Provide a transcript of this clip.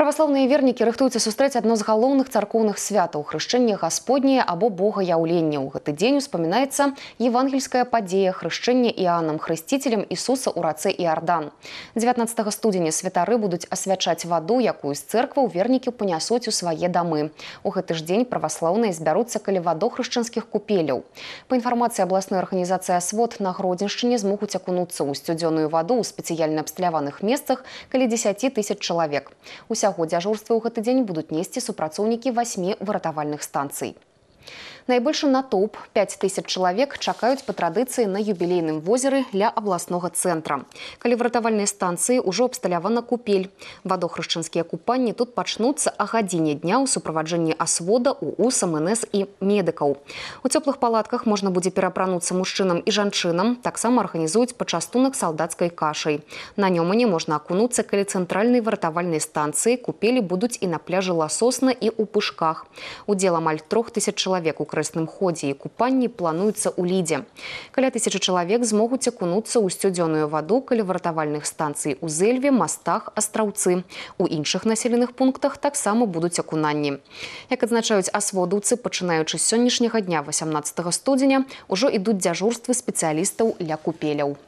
Православные верники рыхтуюцца сустрэць одно из галоўных церковных святаў Хрещение Господнее, або бога яўлення. У гэты дзень успамінаецца евангельская падзея хрышчэння Иоанном хрысціцелем Иисуса у рацэ Иордан. 19 студзеня святары будут асвячаць воду, якую из церкви верники понесут у свае дамы. У гэты ж дзень праваслаўныя збяруцца каля вадохрышчанскіх купеляў. По информации областной организации асвод на Гродзеншчыне смогут окунуться ў сцюдзёную воду ў спецыяльна абсталяваных местах каля 10 тысяч человек. Уся ўсяго дзяжурствы ў гэты дзень будуць несці супрацоўнікі восьмі выратавальных станцый. Найбольшы натоўп 5000 человек чакаюць по традиции на юбілейным возеры для областного центра. Калі в ратавальнай станцыі ўжо купель. Вадохрышчынскія купания тут пачнуцца а гадзіне дня ў суправаджэнні асвода УУ, СМНС и медыкаў. У теплых палатках можно можна будзе перапрануцца мужчынам і жанчынам, таксама арганізуюць пачастунак солдатской кашей. На нёмане можно окунуться, калі цэнтральнай вартавальнай станции купели будут и на пляже Лососна и у пышках. Удзел амаль трех тысяч чалавек чалавек у крэсным ходзе і купанні плануецца ў лідзе. Каля тысячы чалавек змогуць акунуцца ў сцёдзёную ваду каля вартавальных станцый у зельве, мастах, астраўцы. У іншых населеных пунктах таксама будуць акунанні. Як адзначаюць асводаўцы, пачынаючы з сённяшняга дня 18 студзеня ўжо ідуць дзяжурствы спецыялістаў ля купеляў.